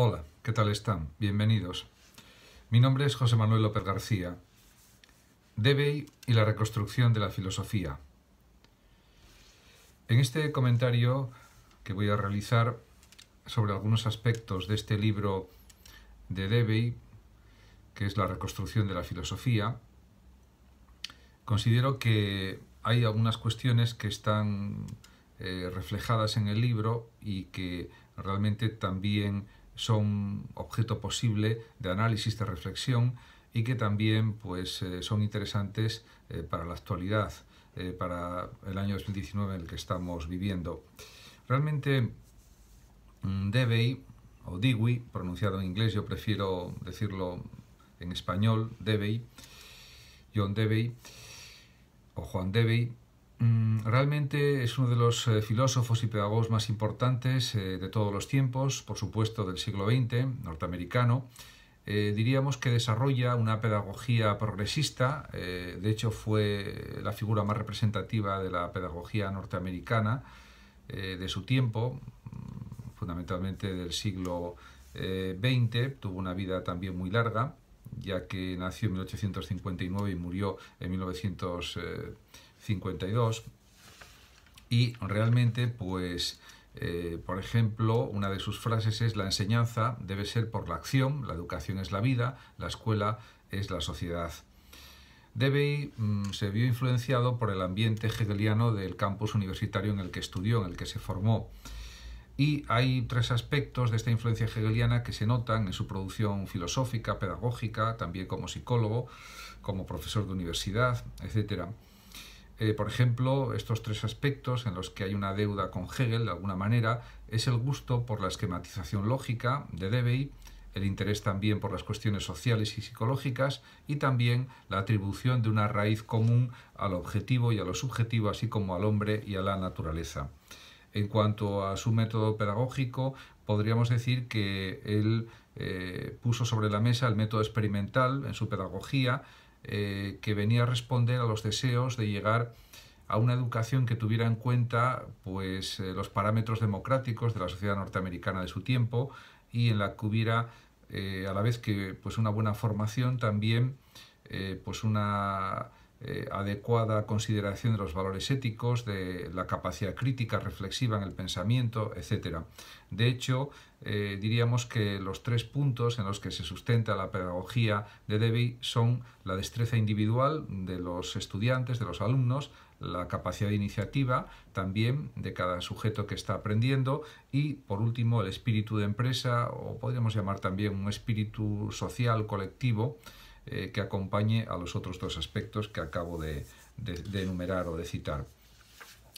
Hola, ¿qué tal están? Bienvenidos. Mi nombre es José Manuel López García. Debey y la reconstrucción de la filosofía. En este comentario que voy a realizar sobre algunos aspectos de este libro de Debey, que es la reconstrucción de la filosofía, considero que hay algunas cuestiones que están eh, reflejadas en el libro y que realmente también son objeto posible de análisis, de reflexión y que también pues, eh, son interesantes eh, para la actualidad, eh, para el año 2019 en el que estamos viviendo. Realmente mm, Debey o Dewey, pronunciado en inglés, yo prefiero decirlo en español, Debey John Debey o Juan Dewey, Mm, realmente es uno de los eh, filósofos y pedagogos más importantes eh, de todos los tiempos, por supuesto del siglo XX, norteamericano. Eh, diríamos que desarrolla una pedagogía progresista, de hecho fue la figura más representativa de la pedagogía norteamericana de su tiempo, mm, fundamentalmente del siglo XX, tuvo una vida también muy larga, ya que nació en 1859 y murió en 1900. 52. Y realmente, pues, eh, por ejemplo, una de sus frases es, la enseñanza debe ser por la acción, la educación es la vida, la escuela es la sociedad. Debey mm, se vio influenciado por el ambiente hegeliano del campus universitario en el que estudió, en el que se formó. Y hay tres aspectos de esta influencia hegeliana que se notan en su producción filosófica, pedagógica, también como psicólogo, como profesor de universidad, etc. Eh, por ejemplo, estos tres aspectos en los que hay una deuda con Hegel, de alguna manera, es el gusto por la esquematización lógica de Debey, el interés también por las cuestiones sociales y psicológicas y también la atribución de una raíz común al objetivo y a lo subjetivo, así como al hombre y a la naturaleza. En cuanto a su método pedagógico, podríamos decir que él eh, puso sobre la mesa el método experimental en su pedagogía, eh, que venía a responder a los deseos de llegar a una educación que tuviera en cuenta pues, eh, los parámetros democráticos de la sociedad norteamericana de su tiempo y en la que hubiera, eh, a la vez que pues, una buena formación, también pues una eh, adecuada consideración de los valores éticos, de la capacidad crítica, reflexiva en el pensamiento, etc. De hecho, eh, diríamos que los tres puntos en los que se sustenta la pedagogía de debi son la destreza individual de los estudiantes, de los alumnos, la capacidad de iniciativa también de cada sujeto que está aprendiendo y por último el espíritu de empresa o podríamos llamar también un espíritu social colectivo eh, que acompañe a los otros dos aspectos que acabo de, enumerar o de citar.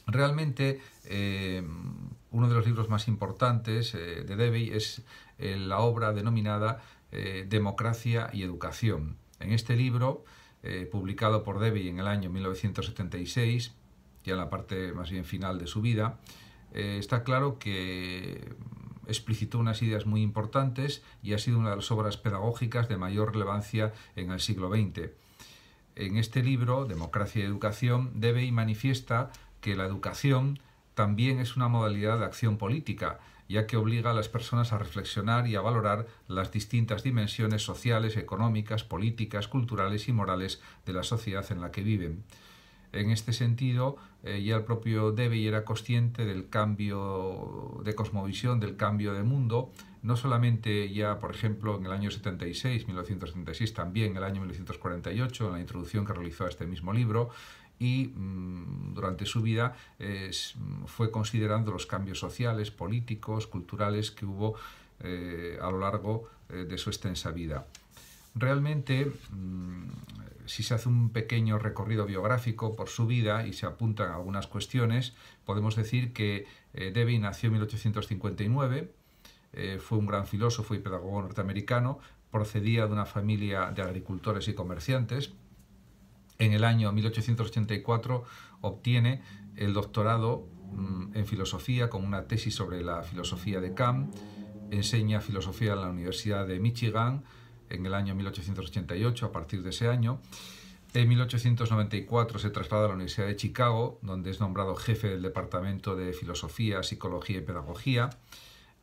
Realmente, eh, uno de los libros más importantes eh, de Deby es la obra denominada Democracia y Educación. En este libro, publicado por Deby en el año 1976, ya en la parte más bien final de su vida, está claro que explicitó unas ideas muy importantes y ha sido una de las obras pedagógicas de mayor relevancia en el siglo XX. En este libro, Democracia y Educación, debe y manifiesta que la educación también es una modalidad de acción política, ya que obliga a las personas a reflexionar y a valorar las distintas dimensiones sociales, económicas, políticas, culturales y morales de la sociedad en la que viven. En este sentido, eh, ya el propio Debey era consciente del cambio de cosmovisión, del cambio de mundo, no solamente ya, por ejemplo, en el año 76, 1976, también en el año 1948, en la introducción que realizó a este mismo libro, y mm, durante su vida mm, fue considerando los cambios sociales, políticos, culturales que hubo eh, a lo largo eh, de su extensa vida. Realmente, mm, si se hace un pequeño recorrido biográfico por su vida y se apuntan algunas cuestiones, podemos decir que eh, Debbie nació en 1859, eh, fue un gran filósofo y pedagogo norteamericano, procedía de una familia de agricultores y comerciantes. En el año 1884 obtiene el doctorado mm, en filosofía con una tesis sobre la filosofía de Kant, enseña filosofía en la Universidad de Michigan, en el año 1888, a partir de ese año. En 1894 se traslada a la Universidad de Chicago, donde es nombrado jefe del Departamento de Filosofía, Psicología y Pedagogía.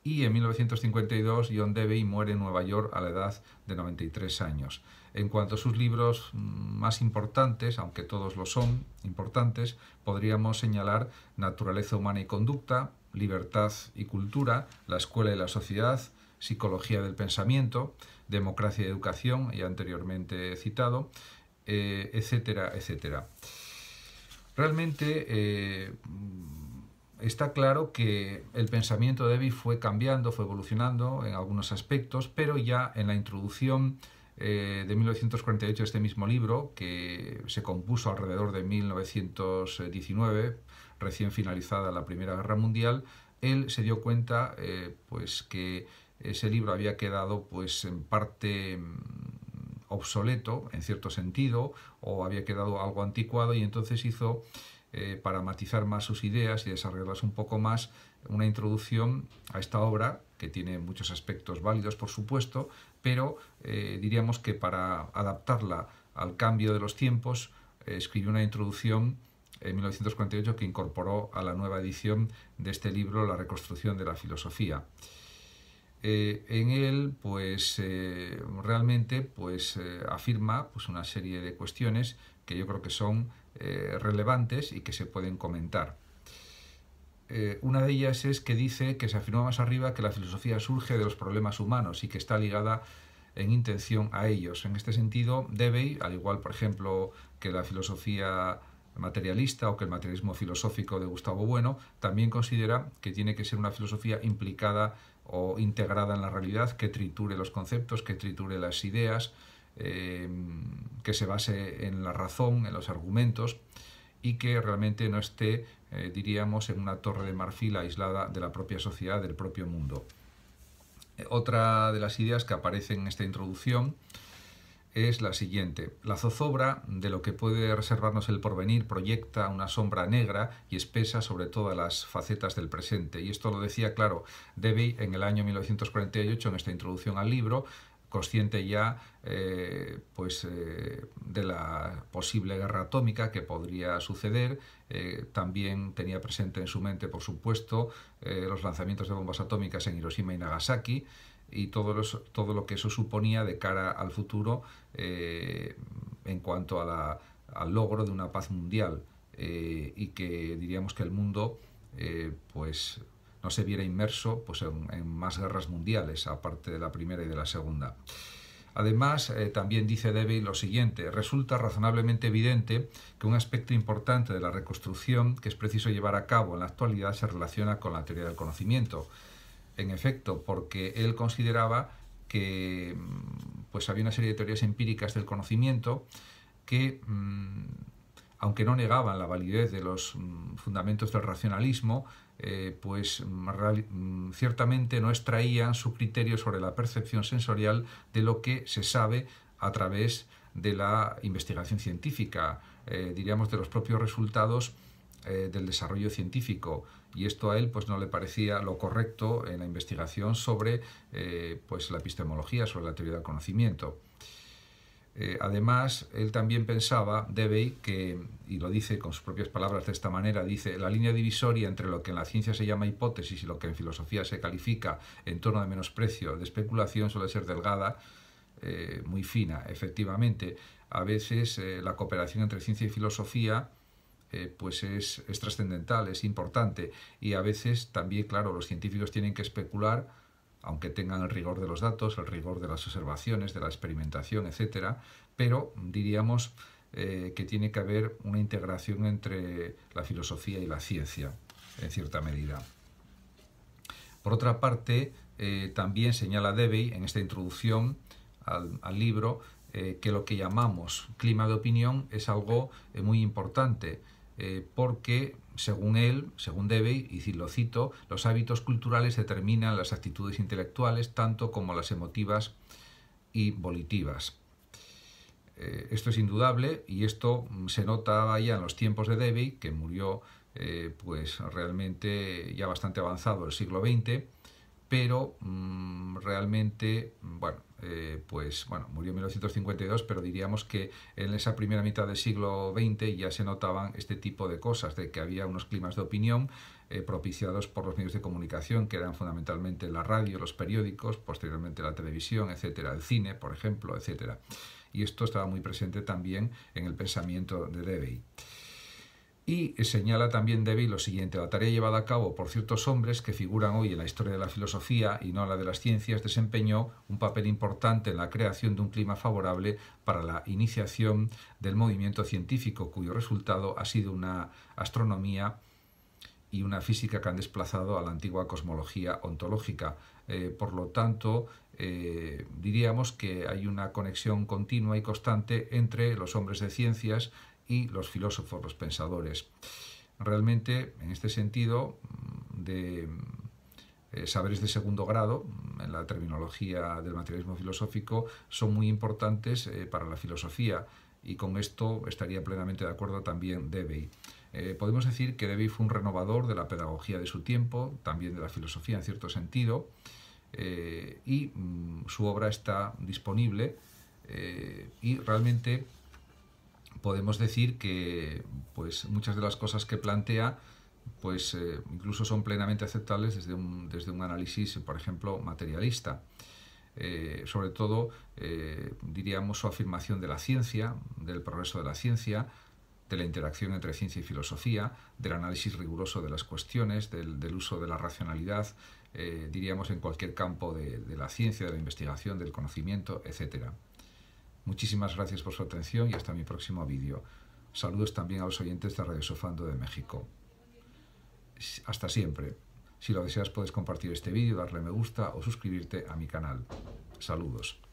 Y en 1952 John Dewey muere en Nueva York a la edad de 93 años. En cuanto a sus libros mm, más importantes, aunque todos lo son importantes, podríamos señalar Naturaleza humana y conducta, Libertad y cultura, La escuela y la sociedad, Psicología del Pensamiento, Democracia y Educación, ya anteriormente citado, eh, etcétera, etcétera. Realmente eh, está claro que el pensamiento de Debye fue cambiando, fue evolucionando en algunos aspectos, pero ya en la introducción eh, de 1948 este mismo libro, que se compuso alrededor de 1919, recién finalizada la Primera Guerra Mundial, él se dio cuenta pues que ese libro había quedado pues en parte mm, obsoleto en cierto sentido o había quedado algo anticuado y entonces hizo eh, para matizar más sus ideas y desarrollarlas un poco más una introducción a esta obra que tiene muchos aspectos válidos por supuesto pero eh, diríamos que para adaptarla al cambio de los tiempos eh, escribió una introducción en 1948 que incorporó a la nueva edición de este libro La reconstrucción de la filosofía. Eh, en él pues eh, realmente pues eh, afirma pues una serie de cuestiones que yo creo que son relevantes y que se pueden comentar. una de ellas es que dice que se afirma más arriba que la filosofía surge de los problemas humanos y que está ligada en intención a ellos. En este sentido, Debey, al igual por ejemplo que la filosofía materialista o que el materialismo filosófico de Gustavo Bueno, también considera que tiene que ser una filosofía implicada o integrada en la realidad, que triture los conceptos, que triture las ideas, eh, que se base en la razón, en los argumentos y que realmente no esté, eh, diríamos, en una torre de marfil aislada de la propia sociedad, del propio mundo. Eh, otra de las ideas que aparece en esta introducción es la siguiente. La zozobra de lo que puede reservarnos el porvenir proyecta una sombra negra y espesa sobre todas las facetas del presente. Y esto lo decía, claro, debbie en el año 1948 en esta introducción al libro, consciente ya eh, pues, eh, de la posible guerra atómica que podría suceder. Eh, también tenía presente en su mente, por supuesto, los lanzamientos de bombas atómicas en Hiroshima y Nagasaki y todo, todo lo que eso suponía de cara al futuro eh, en cuanto al logro de una paz mundial eh, y que diríamos que el mundo eh, pues no se viera inmerso pues, en, más guerras mundiales, aparte de la primera y de la segunda. Además, también dice Debbie lo siguiente, resulta razonablemente evidente que un aspecto importante de la reconstrucción que es preciso llevar a cabo en la actualidad se relaciona con la teoría del conocimiento, en efecto, porque él consideraba que mm, pues había una serie de teorías empíricas del conocimiento que, mm, aunque no negaban la validez de los mm, fundamentos del racionalismo, eh, pues ciertamente no extraían su criterio sobre la percepción sensorial de lo que se sabe a través de la investigación científica, eh, diríamos de los propios resultados eh, del desarrollo científico y esto a él pues no le parecía lo correcto en la investigación sobre eh, pues la epistemología, sobre la teoría del conocimiento. Eh, además, él también pensaba, Debey, que, y lo dice con sus propias palabras de esta manera, dice, la línea divisoria entre lo que en la ciencia se llama hipótesis y lo que en filosofía se califica en torno de menosprecio, de especulación, suele ser delgada, muy fina, efectivamente. A veces la cooperación entre ciencia y filosofía eh, pues es, trascendental, es importante. Y a veces también, claro, los científicos tienen que especular, aunque tengan el rigor de los datos, el rigor de las observaciones, de la experimentación, etc., pero diríamos eh, que tiene que haber una integración entre la filosofía y la ciencia, en cierta medida. Por otra parte, eh, también señala Debey en esta introducción al, libro que lo que llamamos clima de opinión es algo muy importante eh, porque, según él, según Debey, y lo cito, los hábitos culturales determinan las actitudes intelectuales tanto como las emotivas y volitivas. Eh, esto es indudable y esto se notaba ya en los tiempos de Debey, que murió eh, pues realmente ya bastante avanzado el siglo XX, pero mm, realmente, bueno, eh, pues bueno, murió en 1952, pero diríamos que en esa primera mitad del siglo XX ya se notaban este tipo de cosas, de que había unos climas de opinión eh, propiciados por los medios de comunicación, que eran fundamentalmente la radio, los periódicos, posteriormente la televisión, etcétera, el cine, por ejemplo, etcétera. Y esto estaba muy presente también en el pensamiento de Debey. Y señala también Deby lo siguiente, la tarea llevada a cabo por ciertos hombres que figuran hoy en la historia de la filosofía y no en la de las ciencias desempeñó un papel importante en la creación de un clima favorable para la iniciación del movimiento científico, cuyo resultado ha sido una astronomía y una física que han desplazado a la antigua cosmología ontológica. Eh, por lo tanto, eh, diríamos que hay una conexión continua y constante entre los hombres de ciencias y los filósofos, los pensadores. Realmente, en este sentido, mm, de eh, saberes de segundo grado, mm, en la terminología del materialismo filosófico, son muy importantes eh, para la filosofía y con esto estaría plenamente de acuerdo también Debey. Eh, podemos decir que Debey fue un renovador de la pedagogía de su tiempo, también de la filosofía en cierto sentido, y mm, su obra está disponible y realmente podemos decir que pues, muchas de las cosas que plantea pues, eh, incluso son plenamente aceptables desde un, análisis, por ejemplo, materialista. Eh, sobre todo, eh, diríamos, su afirmación de la ciencia, del progreso de la ciencia, de la interacción entre ciencia y filosofía, del análisis riguroso de las cuestiones, del, uso de la racionalidad, diríamos, en cualquier campo de, de, la ciencia, de la investigación, del conocimiento, etc. Muchísimas gracias por su atención y hasta mi próximo vídeo. Saludos también a los oyentes de Radio Sofando de México. Hasta siempre. Si lo deseas puedes compartir este vídeo, darle me gusta o suscribirte a mi canal. Saludos.